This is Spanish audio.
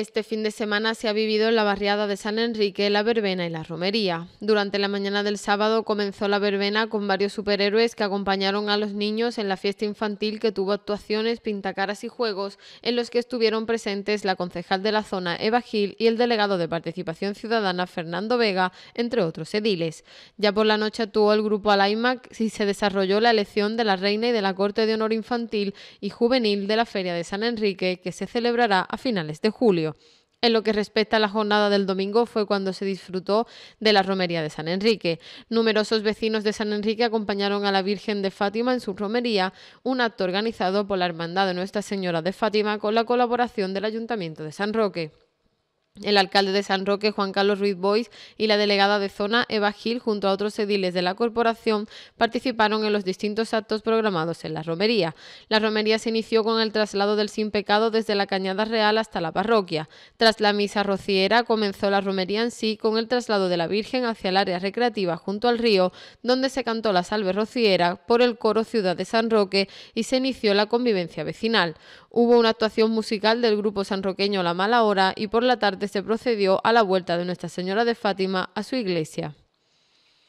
Este fin de semana se ha vivido en la barriada de San Enrique la verbena y la romería. Durante la mañana del sábado comenzó la verbena con varios superhéroes que acompañaron a los niños en la fiesta infantil que tuvo actuaciones, pintacaras y juegos en los que estuvieron presentes la concejal de la zona Eva Gil y el delegado de Participación Ciudadana Fernando Vega, entre otros ediles. Ya por la noche actuó el grupo Alaimac y se desarrolló la elección de la reina y de la corte de honor infantil y juvenil de la Feria de San Enrique que se celebrará a finales de julio. En lo que respecta a la jornada del domingo fue cuando se disfrutó de la romería de San Enrique. Numerosos vecinos de San Enrique acompañaron a la Virgen de Fátima en su romería, un acto organizado por la Hermandad de Nuestra Señora de Fátima con la colaboración del Ayuntamiento de San Roque el alcalde de San Roque, Juan Carlos Ruiz Bois, y la delegada de zona, Eva Gil, junto a otros ediles de la corporación, participaron en los distintos actos programados en la romería. La romería se inició con el traslado del sin pecado desde la Cañada Real hasta la parroquia. Tras la misa rociera comenzó la romería en sí con el traslado de la Virgen hacia el área recreativa junto al río, donde se cantó la salve rociera por el coro Ciudad de San Roque y se inició la convivencia vecinal. Hubo una actuación musical del grupo sanroqueño La Mala Hora y por la tarde se procedió a la vuelta de Nuestra Señora de Fátima a su iglesia.